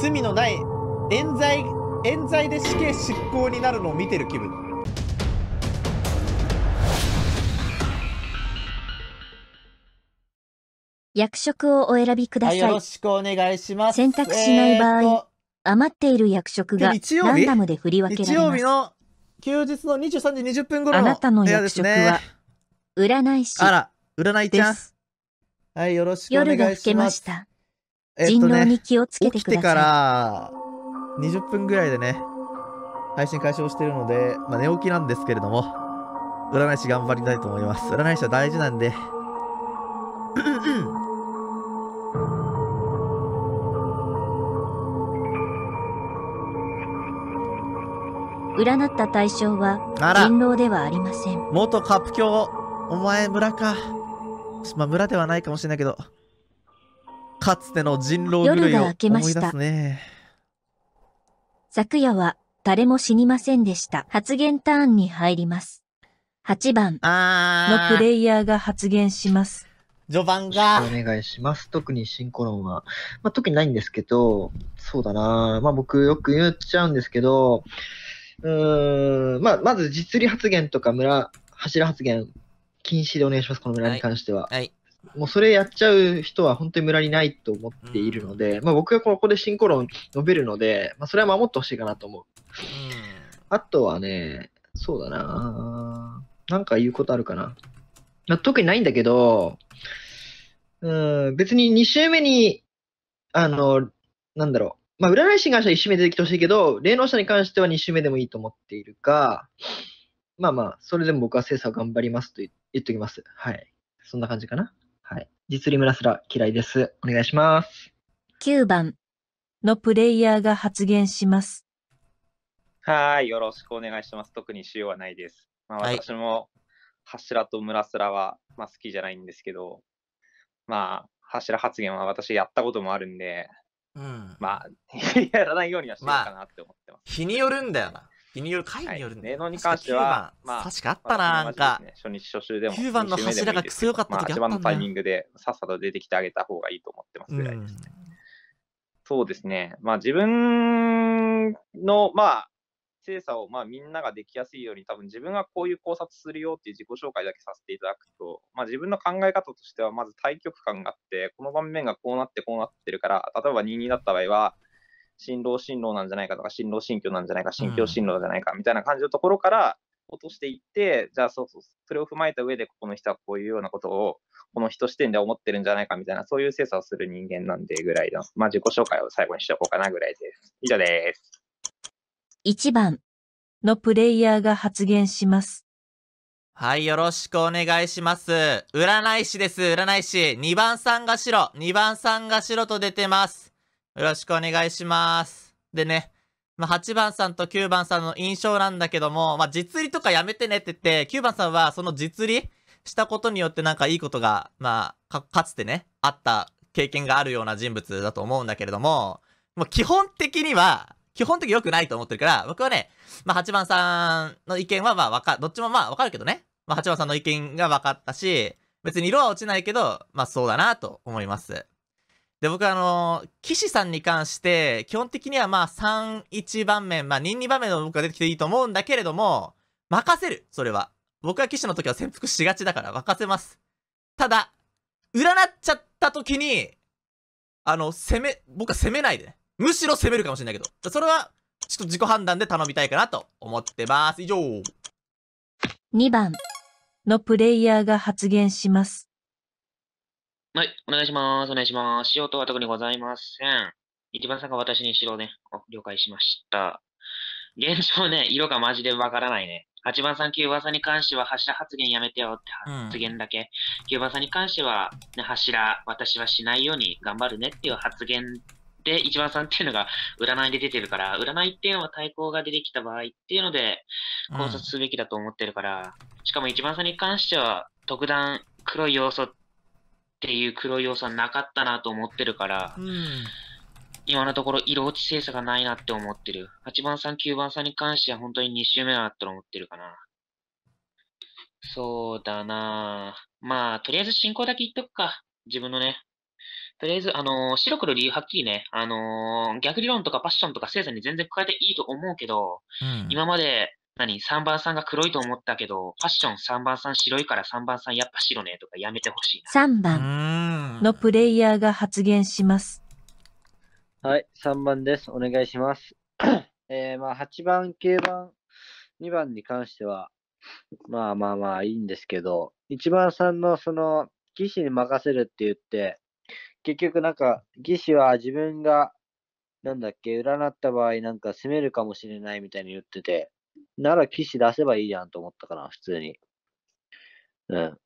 罪のない冤罪冤罪で死刑執行になるのを見てる気分役職をお選びください。はい、よろしくお願いします。選択しない場合、えー、余っている役職がランダムで振り分けられます。日曜日の休日の23時二十分頃の、ね、あなたの役職は、占い師あら、占いちゃん。はい、よろしくお願いします。夜が更けました。えっと人狼に気をつけてください。起きてから20分ぐらいでね、配信開始をしてるので、まあ、寝起きなんですけれども、占い師頑張りたいと思います。占い師は大事なんで。占った対象は人狼ではありません。元カプウ。お前村か。まあ村ではないかもしれないけど。かつての人狼夜が明けました。ね、昨夜は誰も死にませんでした。発言ターンに入ります。8番のプレイヤーが発言します。序盤が。お願いします。特に進行論は。まあ、特にないんですけど、そうだなまあ、僕よく言っちゃうんですけど、うん、まあ、まず実利発言とか村、柱発言、禁止でお願いします。この村に関しては。はい。はい、もうそれやっちゃう人は本当に村にないと思っているので、うん、まあ、僕がここで進行論述べるので、まあ、それは守ってほしいかなと思う。うん、あとはね、そうだななんか言うことあるかな。まあ、特にないんだけど、うん、別に2週目に、あの、なんだろう。まあ、占い師に関しては1週目出てきてほしいけど、霊能者に関しては2週目でもいいと思っているか、まあまあ、それでも僕は精査を頑張りますと言っておきます。はい。そんな感じかな。はい。実利村すら嫌いです。お願いします。9番のプレイヤーが発言します。はい。よろしくお願いします。特にしようはないです。まあ、私も柱と村すらは、まあ、好きじゃないんですけど、まあ、柱発言は私やったこともあるんで、うん、まあ、やらないようにはしようかなって思ってます。まあ、日によるんだよな。日による回によるい、に関しては、まあ、確かあったな、なんか、初日初週でも9番の柱が強かった時あったんだ、まあ、のタイミングでさっさと出てきてあげた方がいいと思ってますぐらいですね。そうですね、まあ、自分の、まあ、精査を、まあ、みんなができやすいように、多分自分がこういう考察するよっていう自己紹介だけさせていただくと、まあ、自分の考え方としては、まず対局感があって、この盤面がこうなってこうなってるから、例えば22だった場合は、新郎新郎なんじゃないかとか、新郎新居なんじゃないか、新居新郎じゃないかみたいな感じのところから落としていって、うん、じゃあそうそう、それを踏まえた上で、ここの人はこういうようなことを、この人視点で思ってるんじゃないかみたいな、そういう精査をする人間なんでぐらいの、まあ自己紹介を最後にしておこうかなぐらいです。以上です。1番のプレイヤーが発言します。はい、よろしくお願いします。占い師です、占い師。2番さんが白、2番さんが白と出てます。よろしくお願いします。でね、まあ、8番さんと9番さんの印象なんだけども、まあ、実利とかやめてねって言って、9番さんはその実利したことによってなんかいいことが、まあ、か、かつてね、あった経験があるような人物だと思うんだけれども、もう基本的には、基本的に良くないと思ってるから、僕はね、まあ、8番さんの意見はまあわか、どっちもまあわかるけどね。まあ、8番さんの意見が分かったし、別に色は落ちないけど、まあそうだなと思います。で、僕はあのー、岸さんに関して、基本的にはまあ3、1番目、まあ2、2番目の僕が出てきていいと思うんだけれども、任せる、それは。僕は騎士の時は潜伏しがちだから任せます。ただ、占っちゃった時に、あの、攻め、僕は攻めないでね。むしろ攻めるかもしれないけど。それは、ちょっと自己判断で頼みたいかなと思ってます。以上。2番のプレイヤーが発言します。はい、お願いします。お願いします。塩とは特にございません。一番さんが私にしろね。了解しました。現状ね、色がマジでわからないね。八番さん、9番さんに関しては柱発言やめてよって発言だけ。うん、9番さんに関しては、ね、柱、私はしないように頑張るねっていう発言で、一番さんっていうのが占いで出てるから、占いっていうのは対抗が出てきた場合っていうので、考察すべきだと思ってるから、うん、しかも一番さんに関しては、特段黒い要素っていう黒い要素はなかったなと思ってるから、うん、今のところ色落ち精査がないなって思ってる。8番さん、9番さんに関しては本当に2周目だなって思ってるかな。そうだなまあ、とりあえず進行だけ言っとくか。自分のね。とりあえず、あのー、白黒理由はっきりね、あのー、逆理論とかパッションとか精査に全然加えていいと思うけど、うん、今まで何 ?3 番さんが黒いと思ったけど、ファッション3番さん白いから3番さんやっぱ白ねとかやめてほしいな。3番のプレイヤーが発言します。はい、3番です。お願いします。えー、まあ、8番、9番、2番に関しては、まあまあまあいいんですけど、1番さんのその、技師に任せるって言って、結局なんか、技師は自分が、なんだっけ、占った場合なんか攻めるかもしれないみたいに言ってて、なら士出せばいいじゃんと思ったかな、普通に。うん。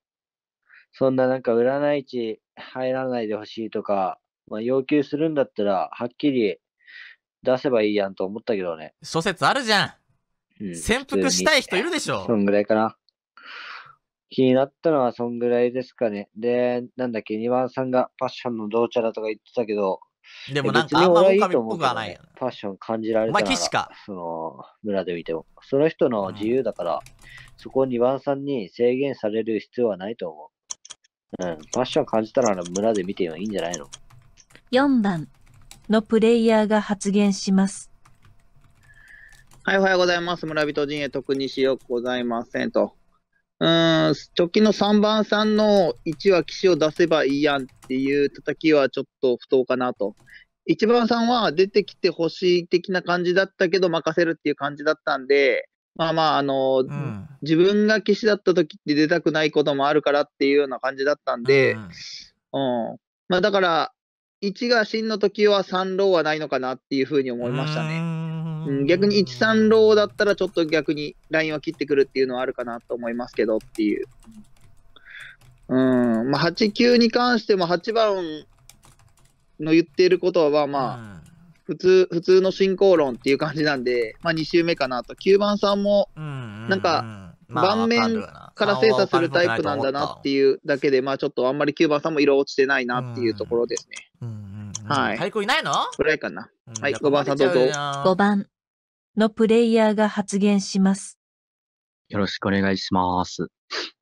そんななんか占い地入らないでほしいとか、まあ、要求するんだったら、はっきり出せばいいやんと思ったけどね。諸説あるじゃん。うん、潜伏したい人いるでしょ。そんぐらいかな。気になったのはそんぐらいですかね。で、なんだっけ、2番さんがパッションの同茶だとか言ってたけど、でもなんかあんま狼っぽくはないよね。ファッション感じられたら、その村で見ても。その人の自由だから、うん、そこを2番さんに制限される必要はないと思う。うん、ファッション感じたら村で見てもいいんじゃないの ?4 番のプレイヤーが発言します。はい、おはようございます。村人陣営特にしようございませんと。うん直近の3番さんの1は騎士を出せばいいやんっていう叩きはちょっと不当かなと。1番さんは出てきてほしい的な感じだったけど任せるっていう感じだったんで、まあまあ、あの、うん、自分が騎士だった時って出たくないこともあるからっていうような感じだったんで、うん、うん、まあだから、1が真の時は3ローはないのかなっていうふうに思いましたね。うん、逆に1、3ローだったらちょっと逆にラインは切ってくるっていうのはあるかなと思いますけどっていう。うん、まあ、8、9に関しても8番の言っていることはまあ、普通、普通の進行論っていう感じなんで、まあ2周目かなと。9番さんも、なんか、盤面から精査するタイプなんだなっていうだけで、まあちょっとあんまり9番さんも色落ちてないなっていうところですね。はい。太鼓いないのぐらいかな。はい、5番さんどうぞ。5番。のプレイヤーが発言します。よろしくお願いします。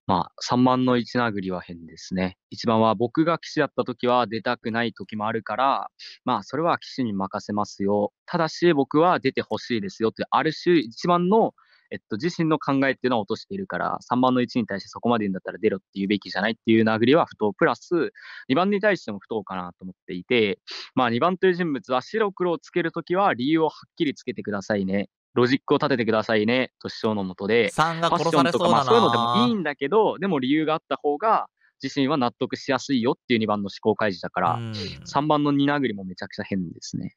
まあ、3万の1殴りは変ですね。一番は僕が騎士だった時は出たくない時もあるから、まあ、それは騎士に任せますよ。ただし僕は出てほしいですよって、ある種一番のえっと、自身の考えっていうのは落としているから、3番の1に対してそこまで言うんだったら出ろって言うべきじゃないっていう殴りは不当。プラス、2番に対しても不当かなと思っていて、まあ2番という人物は白黒をつけるときは理由をはっきりつけてくださいね。ロジックを立ててくださいね、と師匠のもとで。3が殺されそうだな。まあ、そういうのでもいいんだけど、でも理由があった方が、自身は納得しやすいよっていう2番の思考開示だから、3番の2殴りもめちゃくちゃ変ですね。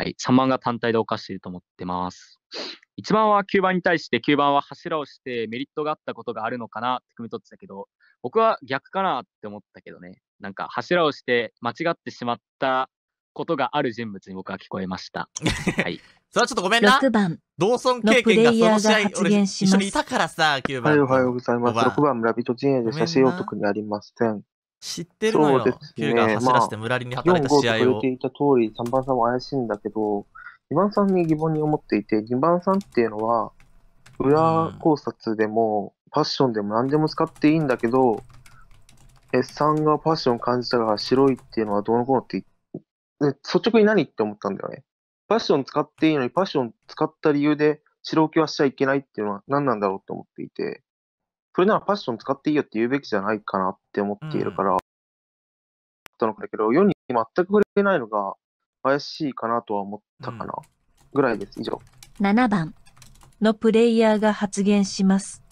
はい、3番が単体で犯していると思ってます。1番は9番に対して、9番は柱をしてメリットがあったことがあるのかなって組み取ってたけど、僕は逆かなって思ったけどね、なんか柱をして間違ってしまったことがある人物に僕は聞こえました。はい。それはちょっとごめんな。6番。同村経験がその試合、俺一緒にいたからさ、9番。はい、おはようございます。6番村人陣営で写真用徳にありません。知ってるのよ、ね、が走らせて村に働いた試合を。まあ、号と言っていた通り、3番さんも怪しいんだけど、2番さんに疑問に思っていて、2番さんっていうのは、裏考察でも、ファッションでも何でも使っていいんだけど、s んがファッション感じたら白いっていうのはどうのこうのって、率直に何って思ったんだよね。ファッション使っていいのに、ファッション使った理由で白置きはしちゃいけないっていうのは何なんだろうと思っていて、それならパッション使っていいよって言うべきじゃないかなって思っているから、だ、うん、けど、世に全く触れてないのが怪しいかなとは思ったかな、ぐらいです、以上。7番のプレイヤーが発言します。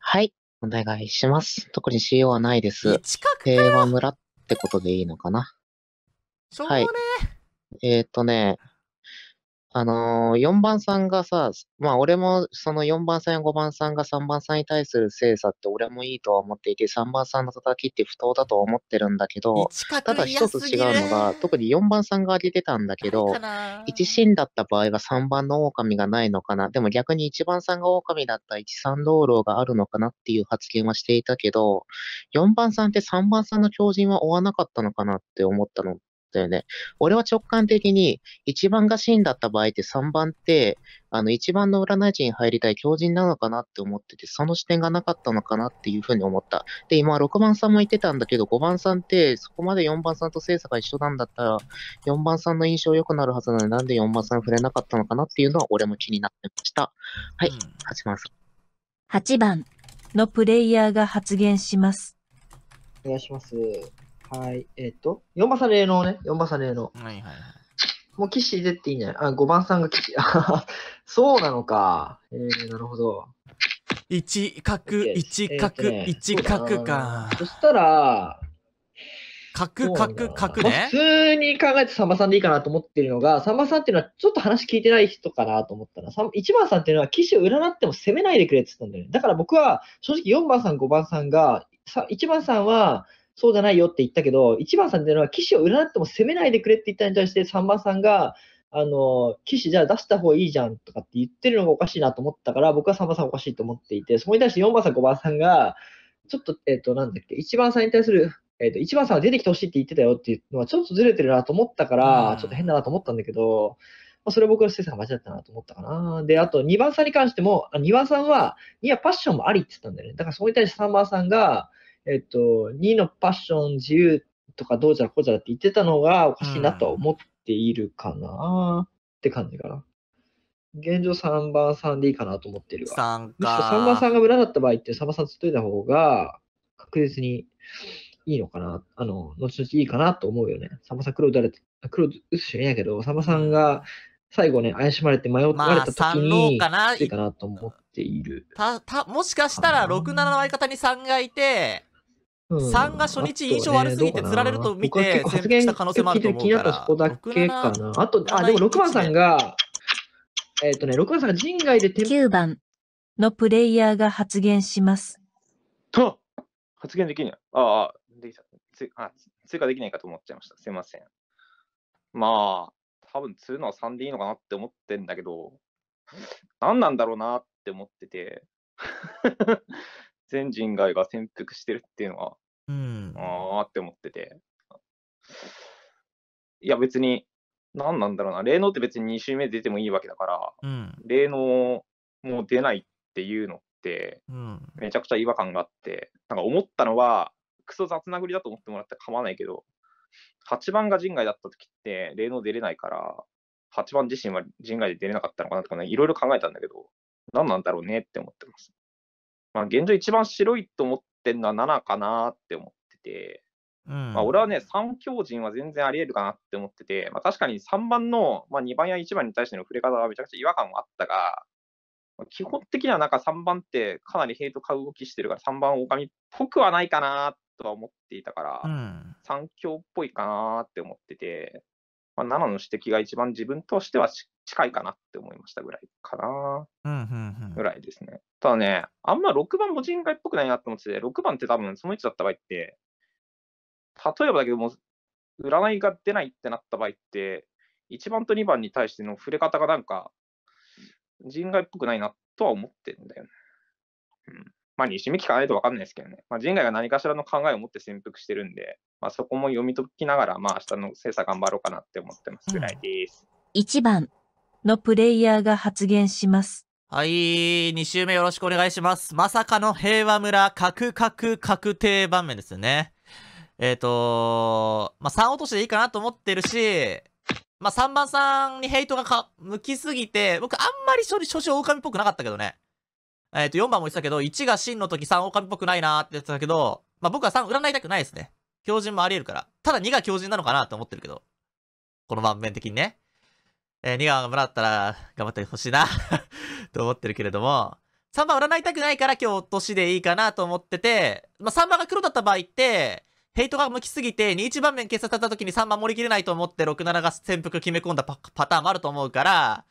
はい、お願いします。特に仕様はないです。平和村ってことでいいのかな。うね、はい、えっ、ー、とね、あのー、4番さんがさ、まあ俺もその4番さんや5番さんが3番さんに対する精査って俺もいいとは思っていて、3番さんの叩きって不当だと思ってるんだけど、ただ一つ違うのが、特に4番さんが挙げてたんだけど、1芯だった場合は3番の狼がないのかな、でも逆に1番さんが狼だった1、3道路があるのかなっていう発言はしていたけど、4番さんって3番さんの強靭は追わなかったのかなって思ったのったよね。俺は直感的に、1番がーンだった場合って3番って、あの、1番の占い師に入りたい狂人なのかなって思ってて、その視点がなかったのかなっていうふうに思った。で、今、6番さんも言ってたんだけど、5番さんって、そこまで4番さんと精査が一緒なんだったら、4番さんの印象良くなるはずなのになんで4番さん触れなかったのかなっていうのは、俺も気になってました。はい、8番さん。8番のプレイヤーが発言します。お願いします。はい。えっ、ー、と、4番さん例のね。4番さん例の。はいはいはい。もう士出ていいんじゃないあ、5番さんが士。そうなのか。えー、なるほど。1角、1角、1角か。そしたら、角、角、角ね。普通に考えてさんまさんでいいかなと思ってるのが、さんまさんっていうのはちょっと話聞いてない人かなと思ったら、1番さんっていうのは騎士を占っても攻めないでくれって言ったんだよね。だから僕は正直4番さん、5番さんが、1番さんは、そうじゃないよって言ったけど、1番さんっていうのは、騎士を占っても攻めないでくれって言ったに対して、3番さんが、あの、騎士じゃあ出した方がいいじゃんとかって言ってるのがおかしいなと思ったから、僕は3番さんおかしいと思っていて、そこに対して4番さん、5番さんが、ちょっと、えっ、ー、と、なんだっけ、1番さんに対する、えっ、ー、と、1番さんは出てきてほしいって言ってたよっていうのは、ちょっとずれてるなと思ったから、ちょっと変だなと思ったんだけど、まあ、それ僕の先生が間違ったなと思ったかな。で、あと2番さんに関しても、2番さんは、いや、パッションもありって言ったんだよね。だからそこに対して3番さんが、えっと、2のパッション自由とかどうじゃらこうじゃらって言ってたのがおかしいなと思っているかなって感じかな。現状3番さんでいいかなと思ってるわ。3か。3番さんが村だった場合って3番さんつっといた方が確実にいいのかな。あの、後々いいかなと思うよね。3番さん黒打たれて、黒打つしかいないけど、3番さんが最後ね、怪しまれて迷われた時に、まあ、かな。いいかなと思っている。た、た、もしかしたら6、7の相方に3がいて、うん、3が初日印象悪すぎて釣られると見て、発言した可能性もあると思う気になったそこだけかな。あと、あ、でも6番さんが、えっ、ー、とね、6番さんが人外で手9番のプレイヤーが発言します。と発言できない。ああ、できた。あ追加できないかと思っちゃいました。すいません。まあ、多分釣るのは3でいいのかなって思ってんだけど、何なんだろうなって思ってて。全人外が潜伏してるっていうのは、うん、ああって思ってて。いや、別に、何なんだろうな、霊能って別に2周目出てもいいわけだから、うん、霊能も出ないっていうのって、めちゃくちゃ違和感があって、なんか思ったのは、クソ雑なぐりだと思ってもらって構わないけど、8番が人外だった時って、霊能出れないから、8番自身は人外で出れなかったのかなとかね、いろいろ考えたんだけど、何なんだろうねって思ってます。まあ、現状一番白いと思ってるのは7かなって思ってて、うんまあ、俺はね、3強陣は全然ありえるかなって思ってて、まあ、確かに3番の、まあ、2番や1番に対しての触れ方はめちゃくちゃ違和感はあったが、まあ、基本的にはなんか3番ってかなりヘイト買う動きしてるから、3番狼っぽくはないかなとは思っていたから、うん、3強っぽいかなって思ってて、まあ、7の指摘が一番自分としては近いかなって思いましたぐらいかな、うんうんぐらいですね。ただね、あんま6番も人外っぽくないなって思ってて、6番って多分その位置だった場合って、例えばだけども、占いが出ないってなった場合って、1番と2番に対しての触れ方がなんか、人外っぽくないなとは思ってんだよね。うんまあ、西見聞かないと分かんないですけどね、まあ、人外が何かしらの考えを持って潜伏してるんで、まあ、そこも読み解きながら、まあ、明日の精査頑張ろうかなって思ってますぐらいです。うん、1番のプレイヤーが発言します。はい、2周目よろしくお願いします。まさかの平和村、核核確定盤面ですね。えっ、ー、とまあ、3落としでいいかなと思ってるし、まあ、3番さんにヘイトがか向きすぎて、僕あんまり処理、狼っぽくなかったけどね。えっ、ー、と、4番も言ってたけど、1が真の時3狼っぽくないなーって言ってたけど、まあ、僕は3占いたくないですね。狂人もあり得るから。ただ2が狂人なのかなと思ってるけど。この盤面的にね。えー、2がもらったら頑張ってほしいな と思ってるけれども。3番占いたくないから今日落としでいいかなと思ってて、まあ、3番が黒だった場合って、ヘイトが向きすぎて、21番面警察された時に3番盛りきれないと思って、67が潜伏決め込んだパターンもあると思うから、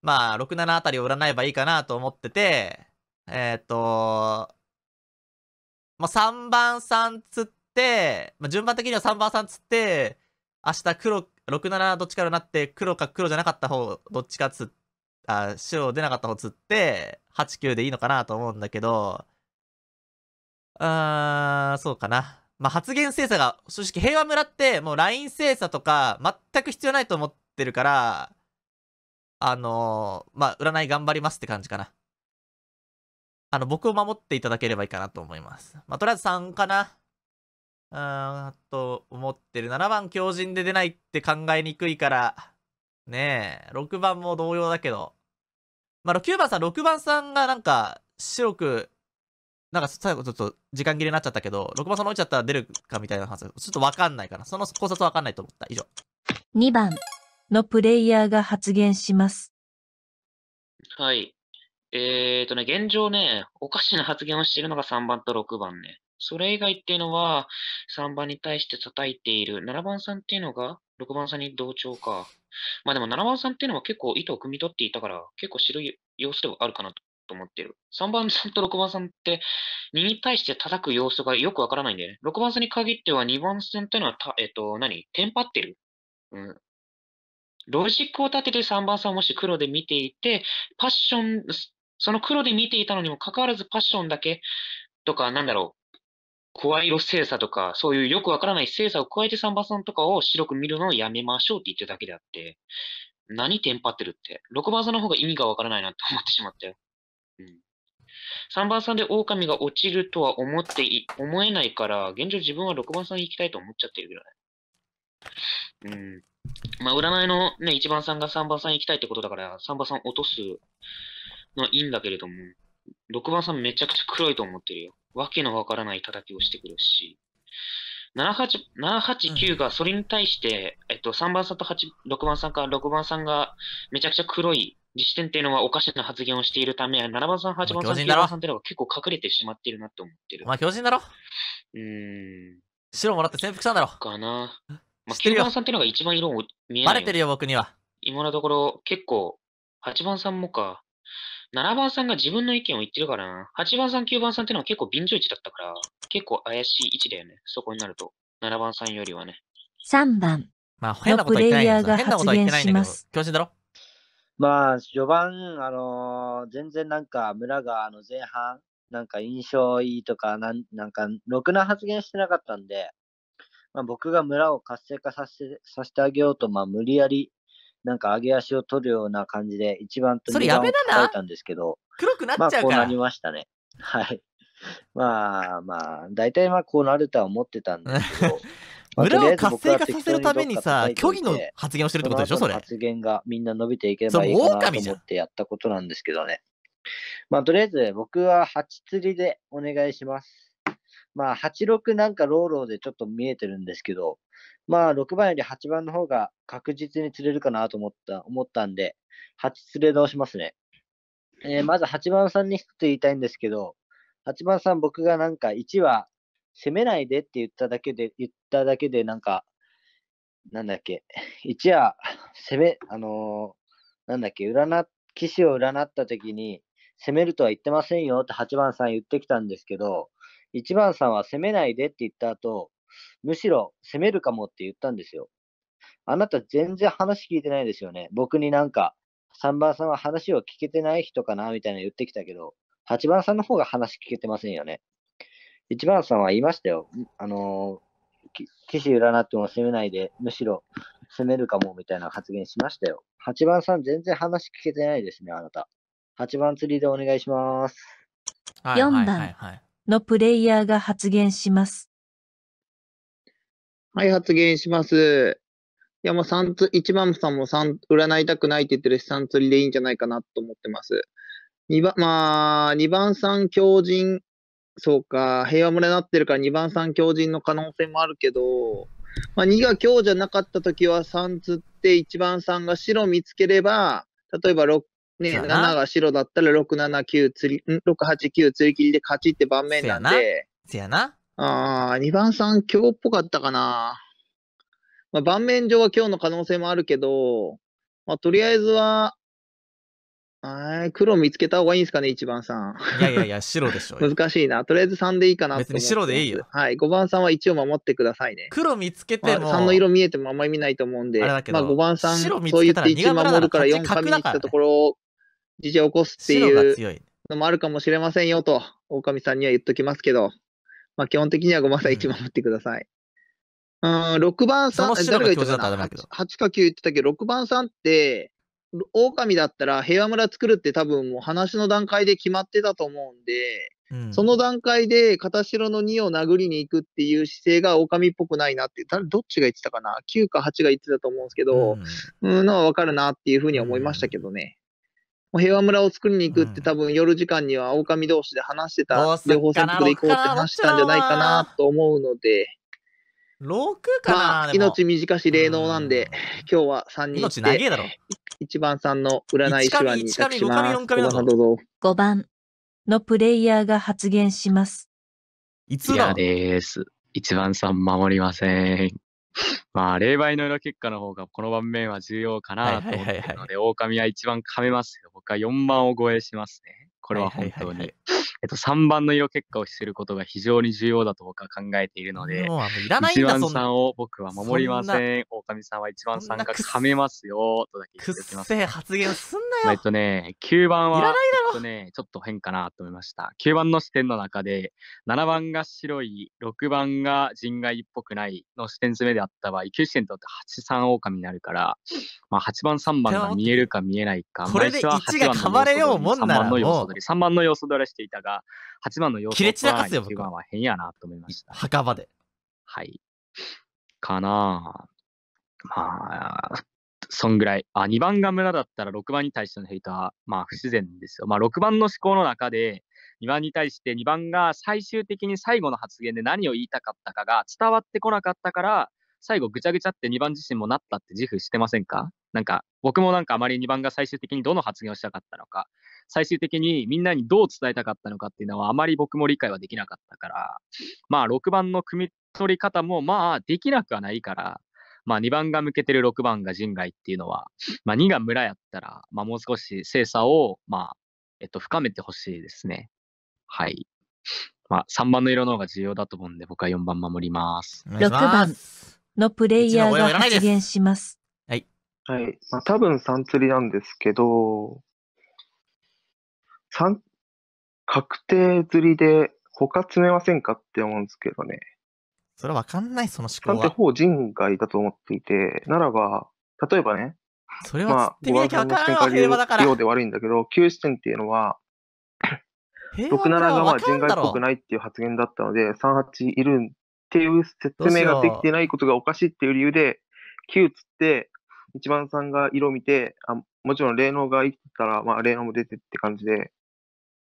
まあ、67あたりを占えばいいかなと思ってて、えっ、ー、と、まあ、3番さんつって、まあ、順番的には3番さんつって、明日黒、67どっちからなって黒か黒じゃなかった方どっちかつあ白出なかった方つって89でいいのかなと思うんだけどあーそうかなまあ発言精査が正直平和村ってもう LINE 精査とか全く必要ないと思ってるからあのー、まあ占い頑張りますって感じかなあの、僕を守っていただければいいかなと思います。まあ、とりあえず3かな。うーん、と思ってる。7番強靭で出ないって考えにくいから、ねえ、6番も同様だけど。まあ、9番さん、6番さんがなんか、白く、なんか最後ちょっと時間切れになっちゃったけど、6番さん落ちちゃったら出るかみたいな話、ちょっとわかんないかな。その考察わかんないと思った。以上。2番のプレイヤーが発言します。はい。えっ、ー、とね、現状ね、おかしな発言をしているのが3番と6番ね。それ以外っていうのは、3番に対して叩いている。7番さんっていうのが、6番さんに同調か。まあでも7番さんっていうのは結構意図を汲み取っていたから、結構知る様子ではあるかなと思ってる。3番さんと6番さんって、2に対して叩く様子がよくわからないんで、ね。6番さんに限っては2番さんっていうのはた、えっ、ー、と、何テンパってる。うん。ロジックを立てて3番さんもし黒で見ていて、パッション、その黒で見ていたのにもかかわらずパッションだけとか、なんだろう、声色精査とか、そういうよくわからない精査を加えてサンバさんとかを白く見るのをやめましょうって言ってるだけであって、何テンパってるって。6番さんの方が意味がわからないなって思ってしまったよ。うん。3番さんで狼が落ちるとは思ってい、思えないから、現状自分は6番さん行きたいと思っちゃってるぐらい。うん。まあ、占いのね、1番さんが3番さん行きたいってことだから、3番さん落とすあいいんだけれども、6番さんめちゃくちゃ黒いと思ってるよ。わけのわからない叩きをしてくるし、789がそれに対して、うん、えっと、3番さんと6番さんか6番さんがめちゃくちゃ黒い実践っていうのはおかしな発言をしているため、7番さん、8番さん、9番さんっていうのが結構隠れてしまっているなって思ってる。まあ、巨人だろうん。白もらって潜伏したんだろかな。まあ、9番さんっていうのが一番色を見えない。バレてるよ、僕には。今のところ結構、8番さんもか、7番さんが自分の意見を言ってるからな。8番さん、9番さんってのは結構便乗位置だったから、結構怪しい位置だよね。そこになると。7番さんよりはね。3番。まあ、変なこと言ってないんだけど、変なこと言ってないんだけど、ろまあ、序盤、あのー、全然なんか村があの前半、なんか印象いいとか、なんなんか、ろくな発言してなかったんで、まあ、僕が村を活性化させさせてあげようと、まあ、無理やりなんか揚げ足を取るような感じで、一番と2番を叩いたんですけど、黒くなっちゃうから。まあ、こうなりましたね。はい。まあまあ、大体まあこうなるとは思ってたんですけど。まあ、村を活性化させるためにさ、虚偽の発言をしてるってことでしょ、それ。発言がみんな伸びていけばいいかなと思ってやったことなんですけどね。まあ、とりあえず僕は蜂釣りでお願いします。まあ、86なんかローローでちょっと見えてるんですけど、まあ、6番より8番の方が確実に釣れるかなと思った、思ったんで、8釣れ直しますね。えー、まず8番さんに一つ言いたいんですけど、8番さん僕がなんか1は攻めないでって言っただけで、言っただけでなんか、なんだっけ、1は攻め、あのー、なんだっけ、占、騎士を占った時に攻めるとは言ってませんよって8番さん言ってきたんですけど、1番さんは攻めないでって言った後、むしろ攻めるかもって言ったんですよ。あなた全然話聞いてないですよね。僕になんか、3番さんは話を聞けてない人かなみたいな言ってきたけど、8番さんの方が話聞けてませんよね。1番さんは言いましたよ。あのー、騎士占っても攻めないで、むしろ攻めるかもみたいな発言しましたよ。8番さん全然話聞けてないですね、あなた。8番釣りでお願いします。4番、はいはいはいのプレイヤーが発言します。はい、発言します。いや、もう三つ、一番さんも三、占いたくないって言ってるし、三釣りでいいんじゃないかなと思ってます。二番、まあ、二番さん強人、そうか、平和村になってるから二番さん強人の可能性もあるけど、まあ、2が強じゃなかった時は三つって一番さんが白見つければ、例えば6ね、7が白だったら6、7、9釣り、?6、8、9釣り切りで勝ちって盤面なんで。せやな。ああ、2番さん今日っぽかったかな。まあ、盤面上は今日の可能性もあるけど、まあ、とりあえずは、黒見つけた方がいいんですかね、1番さん。いやいやいや、白でしょ。難しいな。とりあえず3でいいかな別に白でいいよ。はい。5番さんは一応守ってくださいね。黒見つけても。まあ、3の色見えてもあんまり見ないと思うんで。あれだけど。まあ5番さん、そう言って1守るから4紙に来ったところ、事情を起こすっていうのもあるかもしれませんよと、狼さんには言っときますけど、まあ、基本的には5番さん1番ってください。うん、ん6番さん、誰が言ったかな 8, 8か9言ってたけど、6番さんって、狼だったら平和村作るって多分もう話の段階で決まってたと思うんで、うん、その段階で片城の2を殴りに行くっていう姿勢が狼っぽくないなって、どっちが言ってたかな ?9 か8が言ってたと思うんですけど、うん、うんのはわかるなっていうふうに思いましたけどね。平和村を作りに行くって多分夜時間には狼同士で話してた、両方戦力で行こうって話したんじゃないかなと思うので、6かな、まあ、命短し霊能なんで、今日は3人命長えだろ。1番さんの占い手話に託します。5番のプレイヤーが発言します。いつだです。1番さん守りません。まあ、霊媒の色結果の方がこの盤面は重要かなと思ってるので、狼は一番噛めますよ。僕は4番を護衛しますね。これは本当に、えっと、3番の色結果を知ることが非常に重要だと僕は考えているので、もういらないん1番さんを僕は守りません。狼さんは1番さんが噛めますよ、とだけ言っておきます。くっせえ発言すんなよ。えっとね、9番は、いらないだろっとね、ちょっと変かなと思いました。9番の視点の中で、7番が白い、6番が人外っぽくないの視点詰めであった場合、9視点とって8、3狼になるから、まあ8番、3番が見えるか見えないか、これで1が噛まれようもんならもうで、3番の要素取らしていたが、8番の要素取ていた番は変やなと思いました。墓場で。はい。かなまあ、そんぐらい。あ、2番が村だったら6番に対してのヘイトは、まあ不自然ですよ。まあ6番の思考の中で、2番に対して2番が最終的に最後の発言で何を言いたかったかが伝わってこなかったから、最後ぐちゃぐちゃって2番自身もなったって自負してませんかなんか、僕もなんかあまり2番が最終的にどの発言をしたかったのか、最終的にみんなにどう伝えたかったのかっていうのはあまり僕も理解はできなかったから、まあ6番の組み取り方もまあできなくはないから、まあ2番が向けてる6番が陣外っていうのは、まあ2が村やったら、まあもう少し精査を、まあ、えっと、深めてほしいですね。はい。まあ3番の色の方が重要だと思うんで、僕は4番守ります。ます6番のプレイヤーが発言します。はい。はい。まあ多分3釣りなんですけど、3、確定釣りで他詰めませんかって思うんですけどね。それは分かんない、その思考3っては。法人外だと思っていて、ならば、例えばね、それまはあ、釣ってみなきゃわからんわ、平和だから。ようで悪いんだけど、休視点っていうのは、平67らがまあ人外っぽく。ないっていう発言だったので、38いるっていう説明ができてないことがおかしいっていう理由で、9つって、一番さんが色見て、あもちろん霊能が生きてたら、まあ霊能も出てって感じで、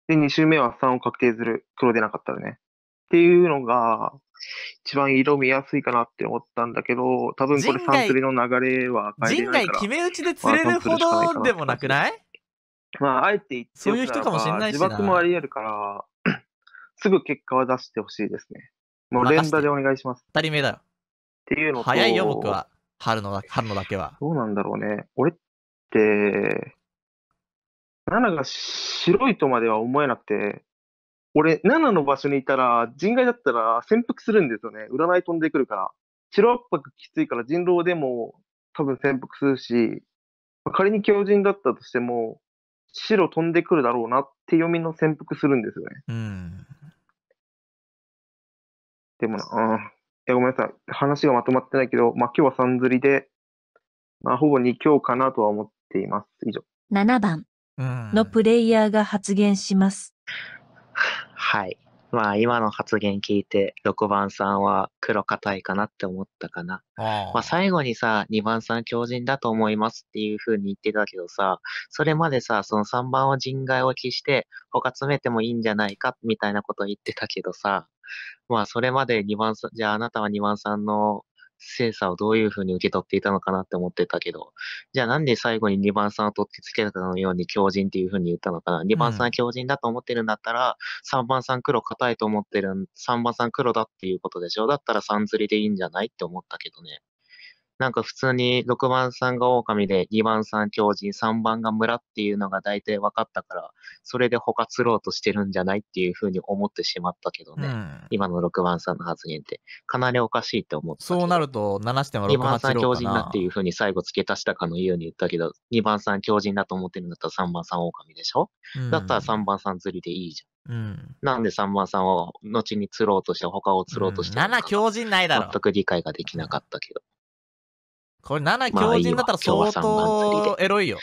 で、2周目は3を確定する。黒でなかったらね。っていうのが、一番色見やすいかなって思ったんだけど、多分これ3釣りの流れは変えないから。陣外決め打ちで釣れるほどでもなくないまあ、あえて言ってそういう人かもしれないし自爆もあり得るから、すぐ結果は出してほしいですね。もう連打でお願いします。二人目だよ。っていうのと。早いよ、僕は。春の、春のだけは。どうなんだろうね。俺って、7が白いとまでは思えなくて、俺、7の場所にいたら、人外だったら潜伏するんですよね。占い飛んでくるから。白圧迫きついから人狼でも多分潜伏するし、仮に強人だったとしても、白飛んでくるだろうなって読みの潜伏するんですよね。うん。でもな、あいや、ごめんなさい。話がまとまってないけど、まあ今日は3釣りで、まあほぼ2強かなとは思っています。以上。7番。のプレイヤーが発言します。はい。まあ今の発言聞いて6番さんは黒硬いかなって思ったかな。あまあ最後にさ、2番さん強靭だと思いますっていう風に言ってたけどさ、それまでさ、その3番は人外を期して他詰めてもいいんじゃないかみたいなこと言ってたけどさ、まあそれまで2番さん、じゃああなたは2番さんの精査をどういうふうに受け取っていたのかなって思ってたけど、じゃあなんで最後に2番さんを取ってつけたかのように強靭っていうふうに言ったのかな。2番さん強靭だと思ってるんだったら、3番さん黒硬いと思ってる、3番さん黒だっていうことでしょ。だったら3釣りでいいんじゃないって思ったけどね。なんか普通に6番さんが狼で、2番さん狂人、3番が村っていうのが大体分かったから、それで他釣ろうとしてるんじゃないっていうふうに思ってしまったけどね。うん、今の6番さんの発言って、かなりおかしいって思ったそうなると、7しても6番さん狂人だっていうふうに最後付け足したかのように言ったけど、2番さん狂人だと思ってるんだったら3番さん狼でしょ、うん、だったら3番さん釣りでいいじゃん。うん、なんで3番さんを後に釣ろうとして他を釣ろうとして、うん、7人ないだろ全く理解ができなかったけど、これ7強人だったら相当エロいよ。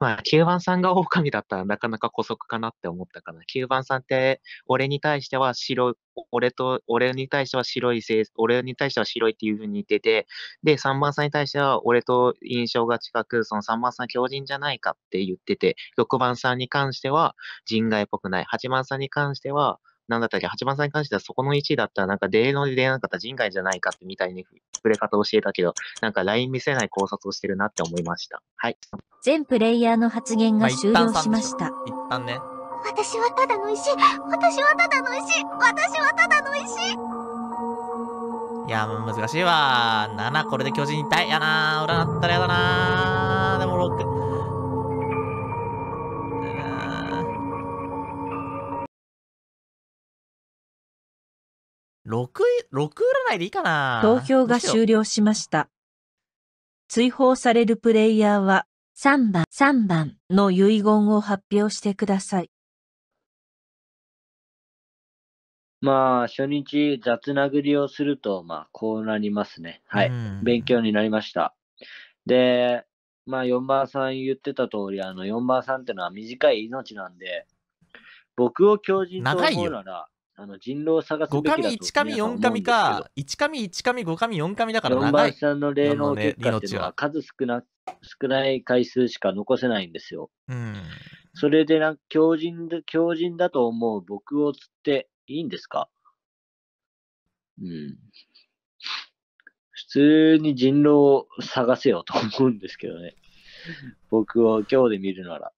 まあ、9番さんが狼だったらなかなか古速かなって思ったかな。9番さんって、俺に対しては白い、俺と、俺に対しては白い俺に対しては白いっていう風に言ってて、で、3番さんに対しては俺と印象が近く、その3番さん強人じゃないかって言ってて、6番さんに関しては人外っぽくない。8番さんに関しては、なんだったっけ、八番さんに関してはそこの1位だったら、なんかデーの出なかった人外じゃないかってみたいに触れ方を教えたけど、なんか LINE 見せない考察をしてるなって思いました。はい。全プレイヤーの発言が終了しました。一旦ね。私はただの石私はただの石私はただの石いや、難しいわ。7、これで巨人対やなー。占ったらやだなー。でも6。6、6占いでいいかな投票が終了しました。追放されるプレイヤーは3番、3番の遺言を発表してください。まあ、初日雑殴りをすると、まあ、こうなりますね。はい。勉強になりました。で、まあ、4番さん言ってた通り、あの、4番さんってのは短い命なんで、僕を強靭と思うなら、あの人狼を探すべきだと5神、1神、4神か、1神、1神、5神、4神だから長い。4番さんの霊能結果っていうのは数少な少ない回数しか残せないんですよ。うん、それでな強人強人だと思う僕を釣っていいんですかうん。普通に人狼を探せよと思うんですけどね。僕を今日で見るなら。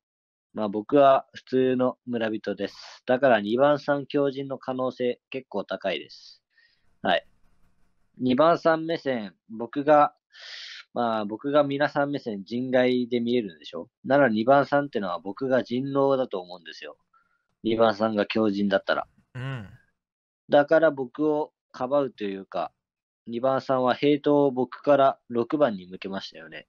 まあ僕は普通の村人です。だから2番さん強人の可能性結構高いです。はい。2番さん目線、僕が、まあ僕が皆さん目線人外で見えるんでしょなら2番さんってのは僕が人狼だと思うんですよ。2番さんが強人だったら。うん。だから僕をかばうというか、2番さんはヘイトを僕から6番に向けましたよね。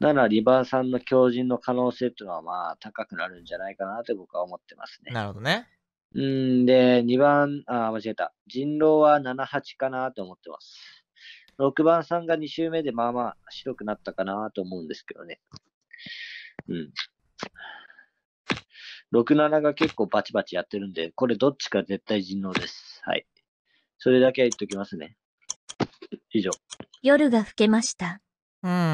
だからリバーさんの強靭の可能性っていうのはまあ高くなるんじゃないかなと僕は思ってますね。なるほどね。うんで、2番、あ、間違えた。人狼は7、8かなと思ってます。6番さんが2周目でまあまあ白くなったかなと思うんですけどね。うん。67が結構バチバチやってるんで、これどっちか絶対人狼です。はい。それだけは言っときますね。以上。夜が更けました。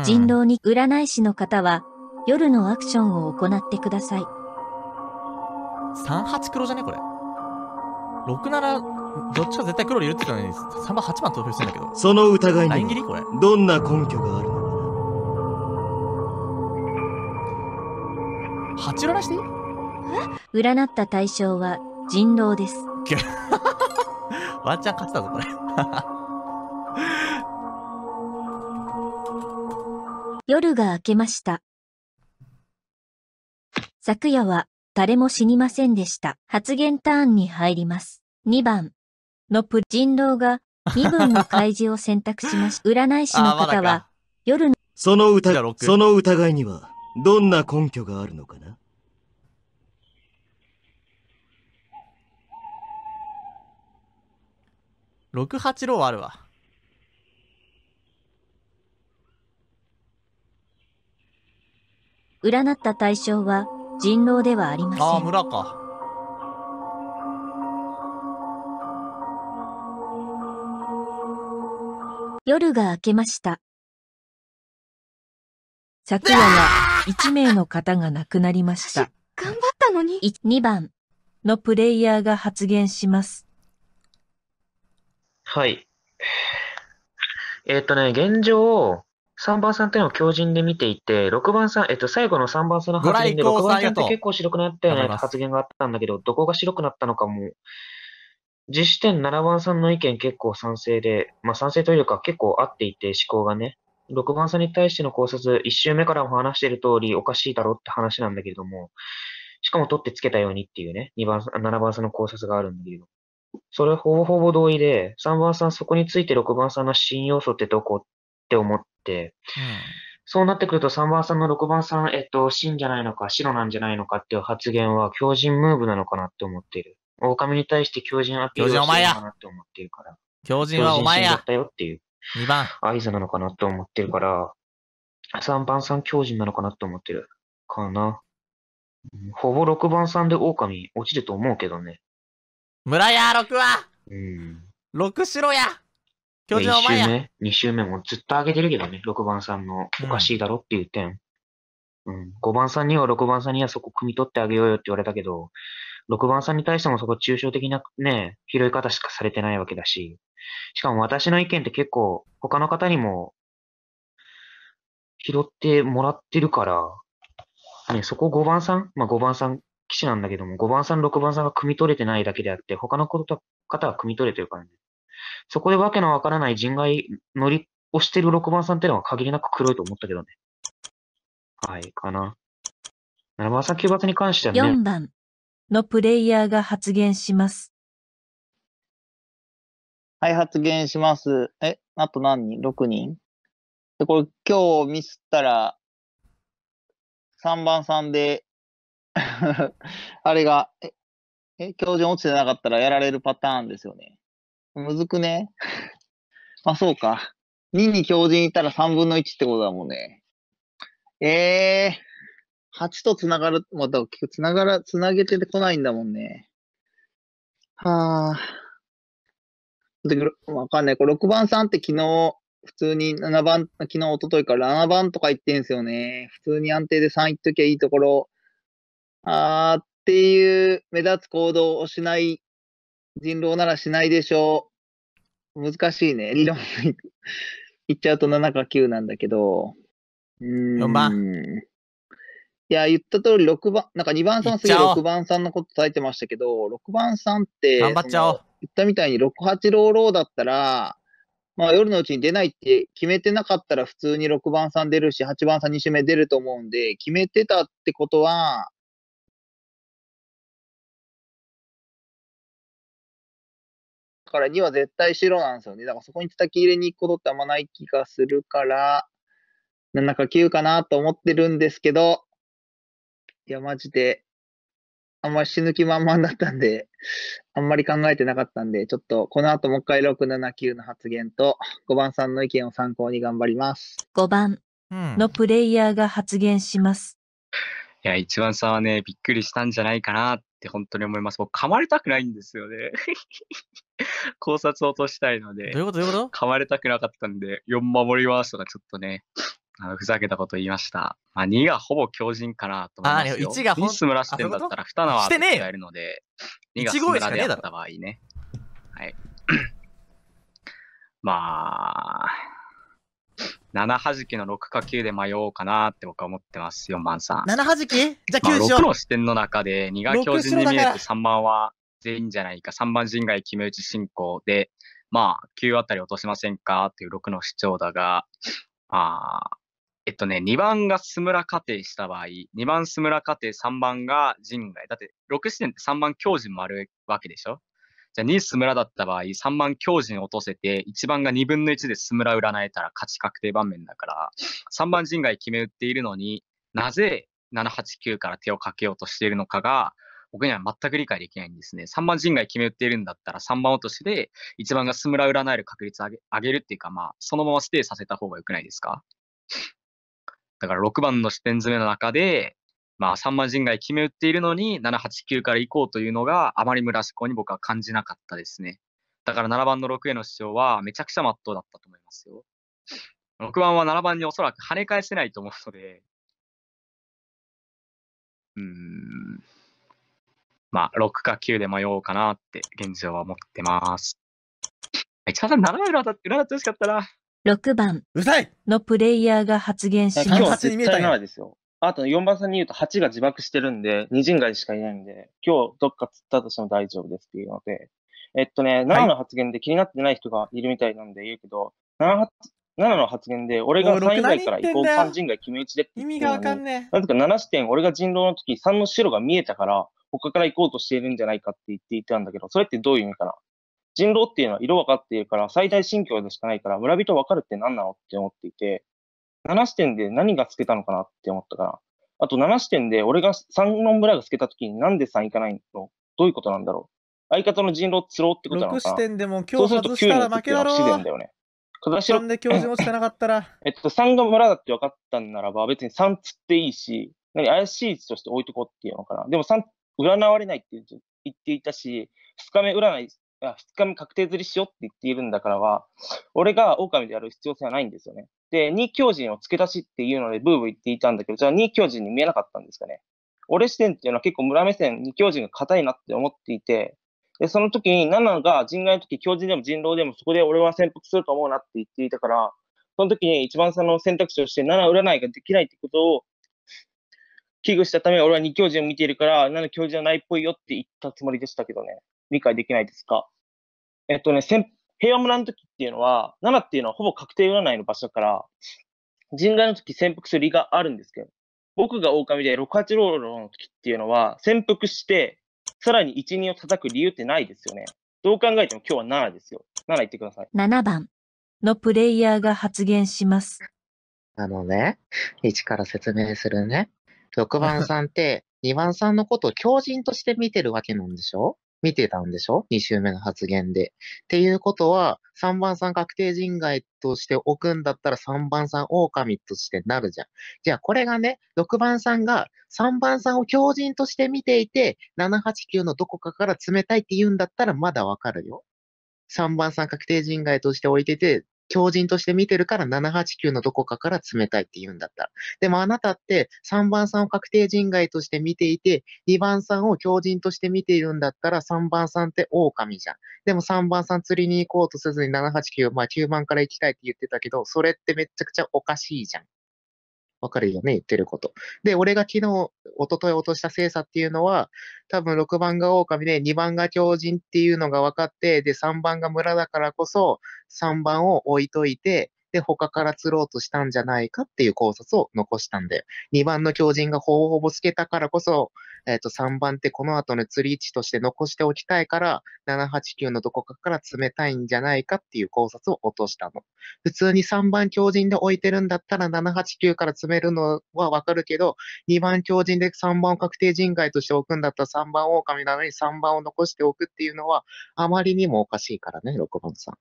人狼に占い師の方は、夜のアクションを行ってください。38黒じゃねこれ。6なら、どっちか絶対黒いるって言ったのに、3番8番投票してんだけど。その疑いに、どんな根拠があるのかな。8占いしていい占った対象は人狼です。ワンチャン勝てたぞ、これ。夜が明けました。昨夜は誰も死にませんでした。発言ターンに入ります。2番のプ人狼が 身分の開示を選択しました。占い師の方は夜のその疑い、その疑いにはどんな根拠があるのかな6、8ローあるわ。占った対象は人狼ではありません。あ村か。夜が明けました。昨夜は1名の方が亡くなりました。頑張ったのに ?2 番のプレイヤーが発言します。はい。えー、っとね、現状、3番さんっていうのを強人で見ていて、6番さん、えっと、最後の3番さんの発言で、6番さんって結構白くなったよねって発言があったんだけど、どこが白くなったのかも、実施点7番さんの意見結構賛成で、まあ賛成というか結構合っていて思考がね、6番さんに対しての考察、1周目からも話している通りおかしいだろって話なんだけれども、しかも取ってつけたようにっていうね、2番、7番さんの考察があるんだけど、それほぼほぼ同意で、3番さんそこについて6番さんの新要素ってどこって思って、、そうなってくると3番さんの6番さん、えっと、真じゃないのか、白なんじゃないのかっていう発言は強人ムーブなのかなって思っている。狼に対して強人アピールしてるのかなって思っているから。強人はお前やだったよっていう。2番。合図なのかなって思ってるから、3番さん強人なのかなって思ってる。かな。ほぼ6番さんで狼落ちると思うけどね。村や、6はうん。6白や教授の前や。周目、2周目もずっと上げてるけどね、6番さんのおかしいだろっていう点。うん、うん、5番さんには6番さんにはそこ汲み取ってあげようよって言われたけど、6番さんに対してもそこ抽象的なね、拾い方しかされてないわけだし、しかも私の意見って結構他の方にも拾ってもらってるから、ね、そこ5番さんまあ5番さん騎士なんだけども、5番さん、6番さんが汲み取れてないだけであって、他のこと方は汲み取れてるからね。そこでわけのわからない人外乗りをしてる6番さんっていうのは限りなく黒いと思ったけどね。はい、かな。7番さん、9番に関してはね。4番のプレイヤーが発言します。はい、発言します。え、あと何人 ?6 人で、これ今日ミスったら、3番さんで あれが、え、え、標準落ちてなかったらやられるパターンですよね。むずくね あ、そうか。2に強人いたら3分の1ってことだもんね。ええー、8と繋がる、また、繋がら、繋げててこないんだもんね。はあ。わかんない。これ6番さんって昨日、普通に7番、昨日、一昨日から7番とか言ってんすよね。普通に安定で3言っときゃいいところ。あーっていう目立つ行動をしない人狼ならしないでしょう。難しいね。理論言っちゃうと7か9なんだけど。うん。4番。いや、言った通り6番、なんか2番さんすぎ6番さんのこと書いてましたけど、6番さんって、頑張っちゃおう。言ったみたいに68ローローだったら、まあ夜のうちに出ないって決めてなかったら普通に6番さん出るし、8番さん2周目出ると思うんで、決めてたってことは、から2は絶対白なんですよね。だからそこに叩き入れに行くことってあんまない気がするから、7か9かなと思ってるんですけど、いや、マジで、あんまり死ぬ気満々だったんで、あんまり考えてなかったんで、ちょっとこの後もう一回6、7、9の発言と、5番さんの意見を参考に頑張ります。5番のプレイヤーが発言します。いや、1番さんはね、びっくりしたんじゃないかなっって本当に思います。噛まれたくないんですよね。考察を落としたいので。どういうことどういうこと噛まれたくなかったんで、4守りますとかちょっとね、あのふざけたこと言いました。まあ、2がほぼ強人かなと思いますよ。あ、1がほぼ。スムラしてんだったら2縄は使えるので、2がスムラであった場合ね。はい。まあ、7はじきの6か9で迷おうかなって僕は思ってます、4番さん。7はじきじゃあ9しよう、まあ、6の視点の中で、2が強靭に見えて3番は全員じゃないか、3番陣外決め打ち進行で、まあ、9あたり落としませんかっていう6の主張だが、まあ、えっとね、2番がスムラ家庭した場合、2番スムラ家庭、3番が陣外。だって、6視点って3番強靭もあるわけでしょじゃあ2スムラだった場合、3番強陣落とせて、1番が2分の1でスムラ占えたら勝ち確定盤面だから、3番陣外決め打っているのになぜ789から手をかけようとしているのかが、僕には全く理解できないんですね。3番陣外決め打っているんだったら3番落としで1番がスムラ占える確率上げ上げるっていうか、まあ、そのままステイさせた方が良くないですかだから6番の視点詰めの中で、まあ、三万人外決め打っているのに、789から行こうというのが、あまり村志向に僕は感じなかったですね。だから7番の6への主張は、めちゃくちゃ真っ当だったと思いますよ。6番は7番におそらく跳ね返せないと思うので、うん、まあ、6か9で迷おうかなって、現状は思ってます。一番さん、7番裏だ裏だってほしかったな。6番うるさいのプレイヤーが発言します。今日は絶対7ですよ。あと4番さんに言うと8が自爆してるんで、二人外しかいないんで、今日どっか釣ったとしても大丈夫ですっていうので、えっとね、7の発言で気になってない人がいるみたいなんで言うけど、7, 7の発言で俺が3位外から行こう、3人外決め打ちでって意味がわかんねえ。なぜか7視点、俺が人狼の時3の白が見えたから、他から行こうとしているんじゃないかって言っていたんだけど、それってどういう意味かな人狼っていうのは色分かっているから、最大信教でしかないから、村人分かるって何なのって思っていて、7視点で何が透けたのかなって思ったから、あと7視点で俺が3の村が透けた時になんで3いかないのどういうことなんだろう相方の人狼釣ろうってことなのかな ?6 視点でも今日外したら負けだろうの不自然だよね。そんで教授落てなかったら。えっと、3が村だって分かったんならば、別に3釣っていいし、何怪しい位置として置いとこうっていうのかな。でも3、占われないって言っていたし、2日目占いいや、2日目確定釣りしようって言っているんだからは、俺が狼である必要性はないんですよね。で、2強人を付け出しっていうのでブーブー言っていたんだけど、じゃあ2強人に見えなかったんですかね。俺視点っていうのは結構村目線、二強人が硬いなって思っていて、で、その時に7が人外の時、狂人でも人狼でもそこで俺は潜伏すると思うなって言っていたから、その時に一番その選択肢として7占いができないってことを危惧したため、俺は二教授を見ているから、なの教授じゃないっぽいよって言ったつもりでしたけどね。理解できないですかえっとね、平和村の時っていうのは、7っていうのはほぼ確定占いの場所だから、人外の時潜伏する理があるんですけど、僕が狼で68ローロの時っていうのは、潜伏して、さらに1、2を叩く理由ってないですよね。どう考えても今日は7ですよ。7言ってください。7番のプレイヤーが発言します。あのね、1から説明するね。6番さんって、2番さんのことを狂人として見てるわけなんでしょ見てたんでしょ ?2 週目の発言で。っていうことは、3番さん確定人外として置くんだったら3番さん狼としてなるじゃん。じゃあこれがね、6番さんが3番さんを狂人として見ていて、789のどこかから冷たいって言うんだったらまだわかるよ。3番さん確定人外として置いてて、狂人として見てるから789のどこかから冷たいって言うんだったら。でもあなたって3番さんを確定人外として見ていて、2番さんを狂人として見ているんだったら3番さんって狼じゃん。でも3番さん釣りに行こうとせずに789、まあ9番から行きたいって言ってたけど、それってめちゃくちゃおかしいじゃん。わかるよね、言ってること。で、俺が昨日、一昨日落とした精査っていうのは、多分6番が狼で、2番が狂人っていうのが分かって、で、3番が村だからこそ、3番を置いといて、で、他から釣ろうとしたんじゃないかっていう考察を残したんで、2番の狂人がほぼほぼつけたからこそ、えっ、ー、と、3番手この後の釣り位置として残しておきたいから、789のどこかから詰めたいんじゃないかっていう考察を落としたの。普通に3番強靭で置いてるんだったら、789から詰めるのはわかるけど、2番強靭で3番を確定人外として置くんだったら3番狼なのに3番を残しておくっていうのは、あまりにもおかしいからね、6番さん。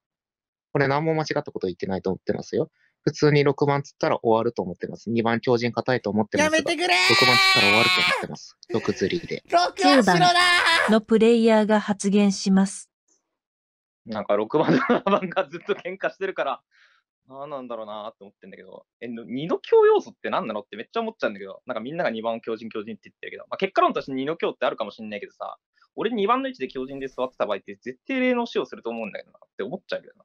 これ何も間違ったこと言ってないと思ってますよ。普通に6番つったら終わると思ってます。2番強靭硬いと思ってますやめてくれ !6 番つったら終わると思ってます。6釣りで。6は白だのプレイヤーが発言します。なんか6番と7番がずっと喧嘩してるから、何なんだろうなって思ってんだけど、え、二の強要素って何なのってめっちゃ思っちゃうんだけど、なんかみんなが2番を強靭強靭って言ってるけど、まあ、結果論として二の強ってあるかもしんないけどさ、俺2番の位置で強靭で座ってた場合って絶対霊能使用すると思うんだけどなって思っちゃうけどな。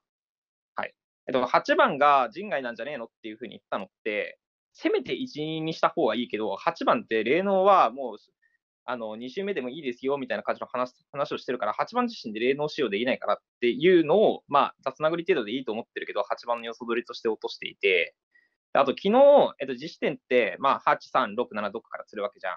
えっと、8番が陣外なんじゃねえのっていうふうに言ったのって、せめて1、2にした方がいいけど、8番って霊能はもう、あの、2周目でもいいですよ、みたいな感じの話話をしてるから、8番自身で霊能使用できないからっていうのを、まあ、雑なぐり程度でいいと思ってるけど、8番のよそ取りとして落としていて、あと、昨日、えっと、実施点って、まあ、8、3、6、7、どっかからするわけじゃん。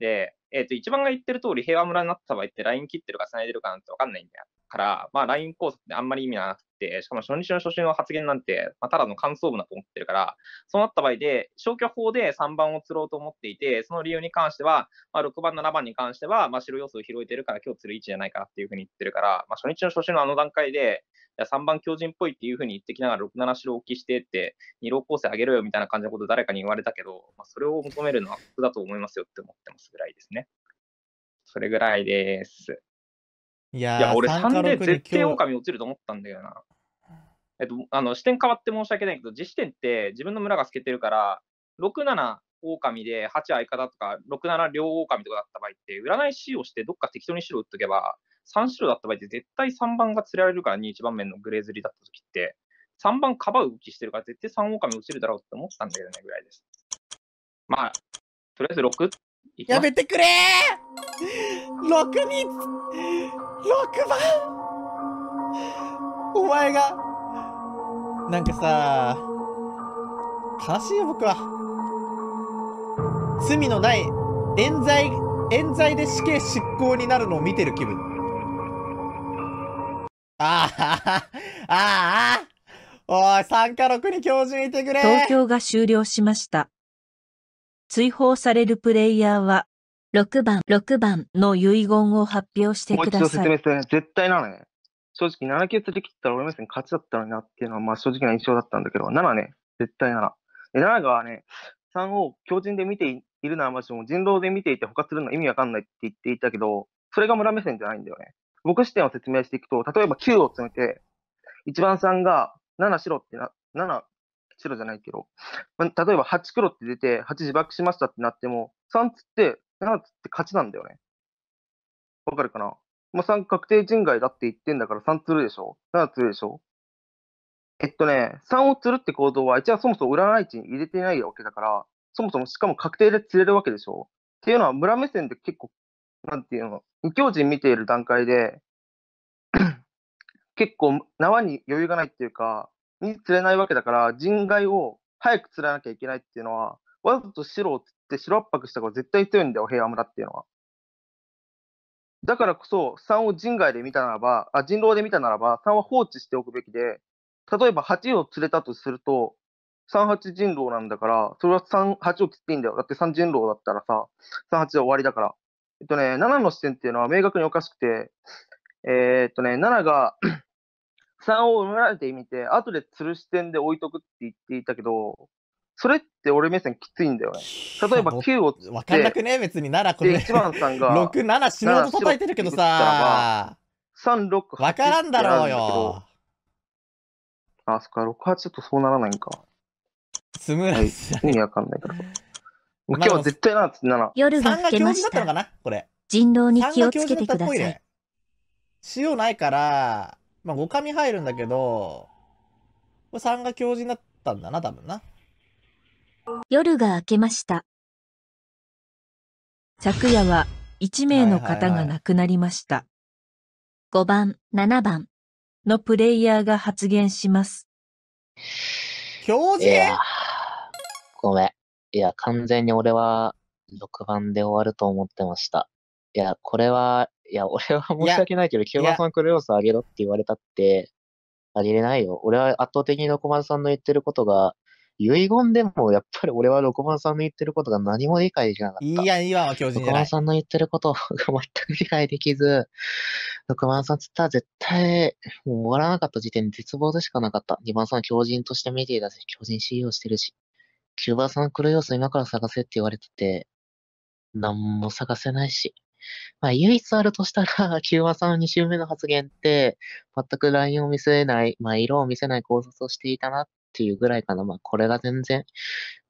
で、えっと、一番が言ってる通り、平和村になった場合って、ライン切ってるか繋いでるかなんて分かんないんだよ。から、まあ、LINE 講座ってあんまり意味はなくて、しかも初日の初心の発言なんて、まあ、ただの感想文だと思ってるから、そうなった場合で、消去法で3番を釣ろうと思っていて、その理由に関しては、まあ、6番、7番に関しては、まあ、白要素を拾えてるから、今日釣る位置じゃないかなっていうふうに言ってるから、まあ、初日の初心のあの段階で、3番強人っぽいっていうふうに言ってきながら、6、7白置きしてって、二郎構成上げろよみたいな感じのこと誰かに言われたけど、まあ、それを求めるのは僕だと思いますよって思ってますぐらいですね。それぐらいです。いやいや、俺3で絶対狼落ちると思ったんだよな。えっと、あの視点変わって申し訳ないけど、実視点って自分の村が透けてるから、6、7、狼で8相方とか、6、7両狼とかだった場合って、占い師をしてどっか適当に白打っとけば、3白だった場合って絶対3番が釣られるから2、1番面のグレーズリだった時って、3番カバう動きしてるから絶対3狼落ちるだろうって思ったんだよねぐらいです。まあ、とりあえず6っやめてくれー !6 に、6番お前が、なんかさ、悲しいよ僕は。罪のない冤罪、冤罪で死刑執行になるのを見てる気分。ああ、ああ、おい、参加6に教授いてくれ東京が終了しました。追放されるプレイヤーは、6番、6番の遺言を発表してください。もう一度説明してね。絶対なのね。正直、7級続き切ったら俺目線勝ちだったのになっていうのは、まあ正直な印象だったんだけど、7ね、絶対7。で、7がね、3を強靭で見ているならましも人狼で見ていて他するのは意味わかんないって言っていたけど、それが村目線じゃないんだよね。僕視点を説明していくと、例えば9を詰めて、1番さんが7白ってな、7白じゃないけど、まあ、例えば8黒って出て、8自爆しましたってなっても、3つって、7つって勝ちなんだよね。わかるかなま3確定人外だって言ってんだから3つるでしょ ?7 つるでしょえっとね、3を釣るって行動は、一応そもそも占い値に入れてないわけだから、そもそもしかも確定で釣れるわけでしょっていうのは村目線で結構、なんていうの、異教人見ている段階で、結構縄に余裕がないっていうか、に釣れないわけだから、人外を早く釣らなきゃいけないっていうのは、わざと白を釣って白圧迫した方が絶対強いんだよ、平和村っていうのは。だからこそ、3を人外で見たならば、あ、人狼で見たならば、3は放置しておくべきで、例えば8を釣れたとすると、38人狼なんだから、それは3、8を切っていいんだよ。だって3人狼だったらさ、38で終わりだから。えっとね、7の視点っていうのは明確におかしくて、えー、っとね、7が3を埋められてみて、後で吊る視点で置いとくって言っていたけど、それって俺目線きついんだよね。例えば9をつわかんなくねえ、別にならこれ。1番さんが。6、7死ぬほど叩いてるけどさ。3、6、8。わからんだろうよ。あ、そっか、6、8ちょっとそうならないんか。スムーズ、はい。意味わかんないから。今日は絶対7つ7。夜が更けました。ったのかなこれ。人狼に気をつけてください。塩ないから、まあ、5神入るんだけど、これ3が強にだったんだな、多分な。夜が明けました。昨夜は1名の方が亡くなりました。5番、7番のプレイヤーが発言します。強靭ごめん。いや、完全に俺は6番で終わると思ってました。いや、これはいや、俺は申し訳ないけど、キューバさんクル要素あげろって言われたって、あげれないよ。俺は圧倒的にマ番さんの言ってることが、遺言でも、やっぱり俺はマ番さんの言ってることが何も理解できなかった。いや、今は教授マ番さんの言ってることが 全く理解できず、マ番さんつったら絶対、もう終わらなかった時点で絶望でしかなかった。二番さん狂人として見ていたし、狂人 CEO してるし、キューバさん来る要素今から探せって言われてて、何も探せないし。まあ、唯一あるとしたら、キューバさん2周目の発言って、全くラインを見せない、まあ、色を見せない考察をしていたなっていうぐらいかな。まあ、これが全然、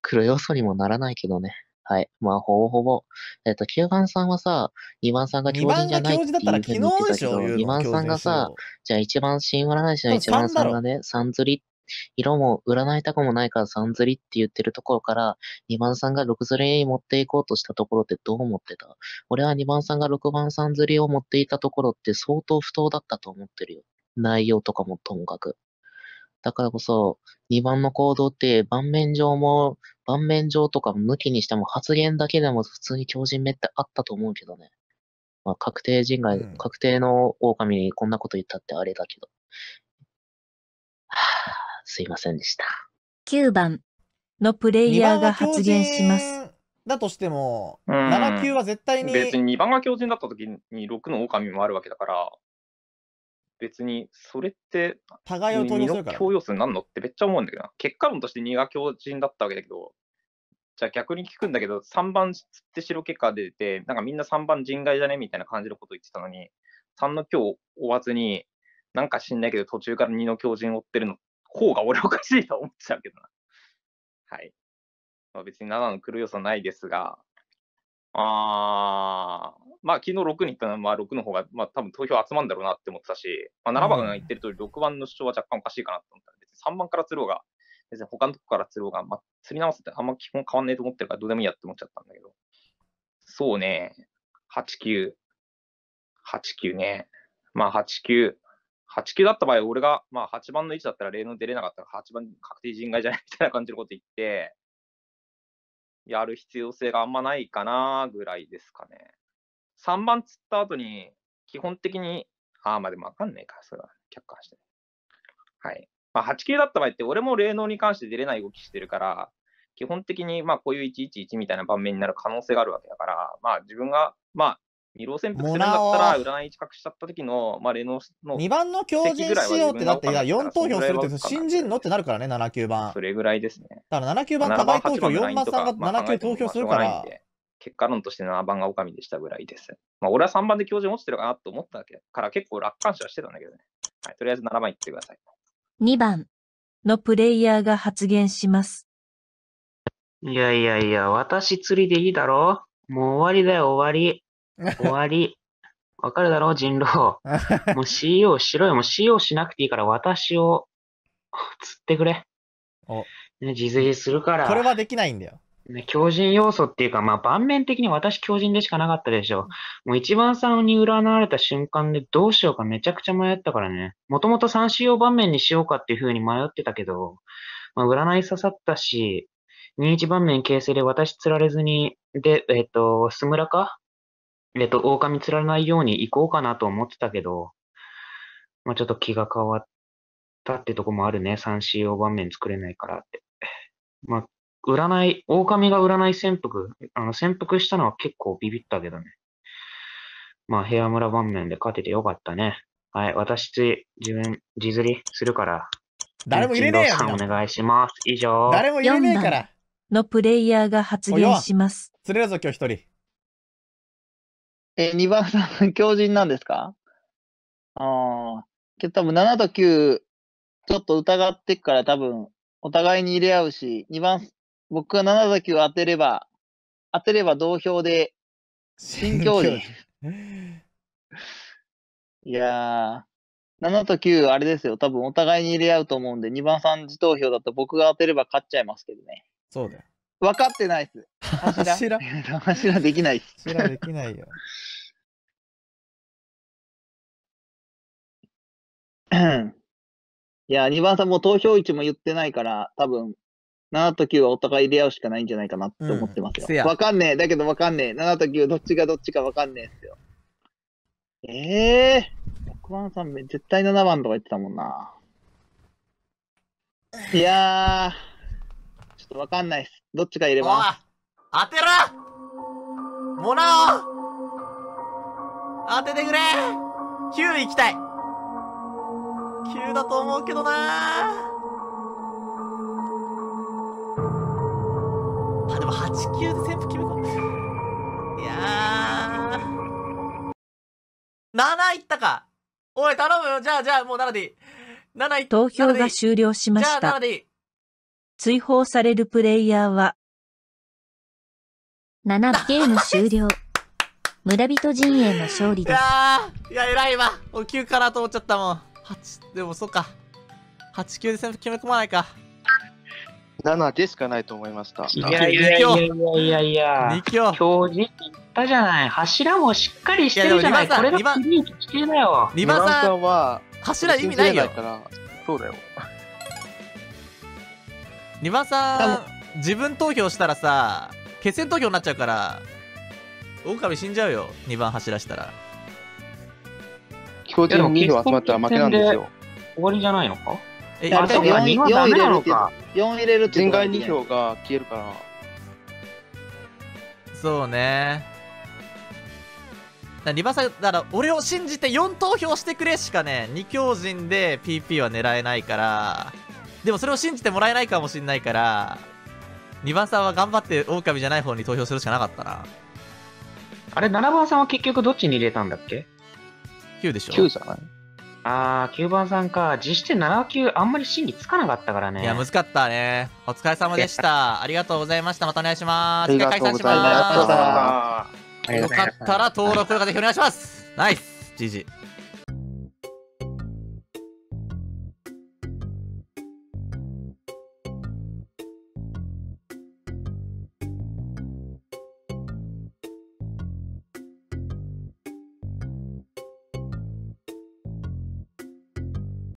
黒要素にもならないけどね。はい。まあ、ほぼほぼ。えっ、ー、と、9番さんはさ、2番さんが教授じゃないっていうふう言ってたけど、2番さんがさ、じゃあ1番芯占い師の1番さんがね、3釣りっ色も占いたくもないから3釣りって言ってるところから、2番さんが6釣りに持っていこうとしたところってどう思ってた俺は2番さんが6番ん釣りを持っていたところって相当不当だったと思ってるよ。内容とかもともかく。だからこそ、2番の行動って盤面上も、盤面上とか抜きにしても発言だけでも普通に強人目ってあったと思うけどね。まあ、確定人外、うん、確定の狼にこんなこと言ったってあれだけど。はぁ、あ、すいませんでした。9番のプレイヤーが発言します。だとしても、7級は絶対に。別に2番が強靭だった時に6の狼もあるわけだから、別にそれって、互いを投入す強要数になるのってめっちゃ思うんだけど結果論として2が強靭だったわけだけど、じゃあ逆に聞くんだけど、3番つって白結果出て、なんかみんな3番人外じゃねみたいな感じのこと言ってたのに、3の強追わずに、なんか知んないけど途中から2の強靭追ってるのっ方が俺おかしいと思っちゃうけどな。はい。まあ、別に7の来る要素ないですが、あー、まあ昨日6に行ったのは、まあ6の方が、まあ多分投票集まるんだろうなって思ってたし、まあ7番が言ってる通り6番の主張は若干おかしいかなと思ったら、別に3番から釣ろうが、別に他のとこから釣ろうが、まあ釣り直すってあんま基本変わんないと思ってるからどうでもいいやって思っちゃったんだけど。そうね、8、9。8、9ね。まあ8、9。8級だった場合、俺が、まあ、8番の位置だったら、例の出れなかったら、8番確定人外じゃないみたいな感じのこと言って、やる必要性があんまないかなぐらいですかね。3番釣った後に、基本的に、ああ、まあでもわかんないか、それは、客観して。はい。まあ、8級だった場合って、俺も霊能に関して出れない動きしてるから、基本的に、まあ、こういう111みたいな盤面になる可能性があるわけだから、まあ、自分が、まあ、二郎旋風するんだったら、占いしちゃった時の、まあ、レノの。2番の強靭しようってなって、いや、4投票するって、信じるのってなるからね、7、9番。それぐらいですね。だから7、9番、課題投票、4番さんが7、9投票するから。結果論として7番が狼でしたぐらいです。まあ、俺は3番で強靭落ちてるかなと思ったから結構楽観視はしてたんだけどね。はい、とりあえず7番いってください。2番のプレイヤーが発言します。いやいやいや、私釣りでいいだろもう終わりだよ、終わり。終わり。わかるだろう、人狼。もう CO しろよ。もう CO しなくていいから私を釣ってくれ。おね、自炊するから。これはできないんだよ。ね、強靭要素っていうか、まあ、盤面的に私強靭でしかなかったでしょう。もう一番さんに占われた瞬間でどうしようかめちゃくちゃ迷ったからね。もともと三使用盤面にしようかっていう風に迷ってたけど、まあ、占い刺さったし、21盤面形成で私釣られずに、で、えっ、ー、と、スムラかえっと、狼釣らないように行こうかなと思ってたけど、まあ、ちょっと気が変わったってとこもあるね。3、4、用番面作れないからって。まあ、占い、狼が占い潜伏、あの、潜伏したのは結構ビビったけどね。まあ、ヘア村盤面で勝ててよかったね。はい、私、自分、自釣りするから。誰も入れねえよ。お願いします。以上。誰も入れねえから。のプレイヤーが発言します。釣れるぞ、今日一人。え、2番さん、強靭なんですかああ。けど多分7と9、ちょっと疑ってっから多分、お互いに入れ合うし、2番、僕が7と9当てれば、当てれば同票で、新強靭。いやー、7と9、あれですよ。多分お互いに入れ合うと思うんで、2番さん自投票だと僕が当てれば勝っちゃいますけどね。そうだよ。分かってないっす。柱 柱できないっす。柱できないよ。いや、2番さんも投票位置も言ってないから、多分、7と9はお互い出会うしかないんじゃないかなって思ってますよ。わ、うん、かんねえ。だけどわかんねえ。7と9どっちがどっちかわかんねえっすよ。ええー、6番さん絶対7番とか言ってたもんな。いやー、ちょっとわかんないっす。どっちか入れます。当てろモナオ当ててくれ !9 行きたい !9 だと思うけどなあ、でも8、9で旋風決め込む。いやぁ。7いったかおい、頼むよじゃあ、じゃあ、もう7でいい。7い投票が終了しました。じゃあ、7でいい。追放されるプレイヤーは、7ゲーム終了。村人陣営の勝利です。いやいや、偉いわ。お9かなと思っちゃったもん。8、でもそっか。8、9で戦決め込まないか。7でしかないと思いました。いやいやいやいやいや2強。強じったじゃない。柱もしっかりしてるじゃない。いこれが2番さんは、柱意味ないよ。そうだよ。リバさん自分投票したらさ決選投票になっちゃうから狼死んじゃうよ2番走らしたらえてに2票集まったら負けなんですよ終わりじゃないのかえ、あれか、4, 4入れるって、4入れるって、人外2票が消えるから。そうね。リバんだから俺を信じて4投票してくれしかね、2強人で PP は狙えないから。でもそれを信じてもらえないかもしんないから、2番さんは頑張って狼じゃない方に投票するしかなかったな。あれ、7番さんは結局どっちに入れたんだっけ ?9 でしょ ?9 じゃないあー、9番さんか。実質7九あんまり審議つかなかったからね。いや、難かったね。お疲れ様でした。ありがとうございました。またお願いします。一回解散します。よかったら登録、高評お願いします。ナイス、GG。